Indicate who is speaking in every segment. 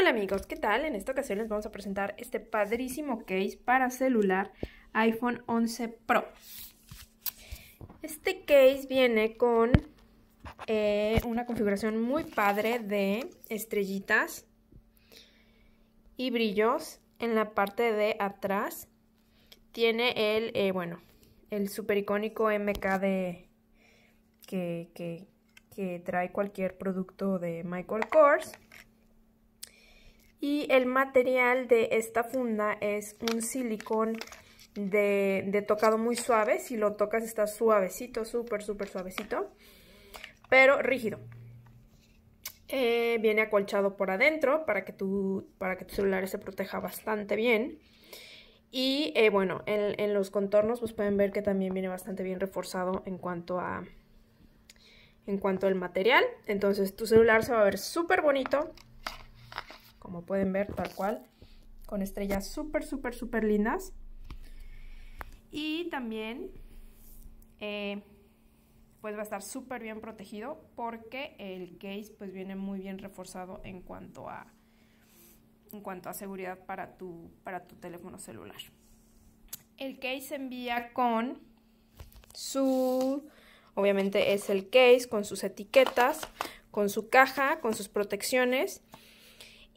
Speaker 1: Hola amigos, ¿qué tal? En esta ocasión les vamos a presentar este padrísimo case para celular iPhone 11 Pro. Este case viene con eh, una configuración muy padre de estrellitas y brillos en la parte de atrás. Tiene el, eh, bueno, el super icónico MK de, que, que trae cualquier producto de Michael Kors y el material de esta funda es un silicón de, tocado muy suave, si lo tocas está suavecito, súper, súper suavecito, pero rígido. Eh, viene acolchado por adentro para que, tu, para que tu celular se proteja bastante bien. Y eh, bueno, en, los contornos pues pueden ver que también viene bastante bien reforzado en cuanto a en cuanto al material. Entonces tu celular se va a ver súper bonito como pueden ver, tal cual, con estrellas súper, súper, súper lindas. Y también, eh, pues va a estar súper bien protegido porque el case pues viene muy bien reforzado en cuanto a, en cuanto a seguridad para tu, para tu teléfono celular. El case se envía con su, obviamente es el case, con sus etiquetas, con su caja, con sus protecciones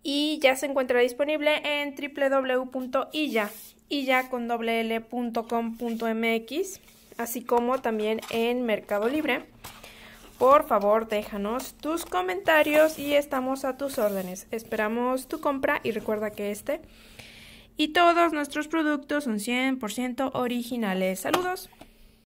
Speaker 1: y ya se encuentra disponible en www.illa.com.mx, así como también en Mercado Libre. Por favor, déjanos tus comentarios y estamos a tus órdenes. Esperamos tu compra y recuerda que este y todos nuestros productos son 100% originales. Saludos.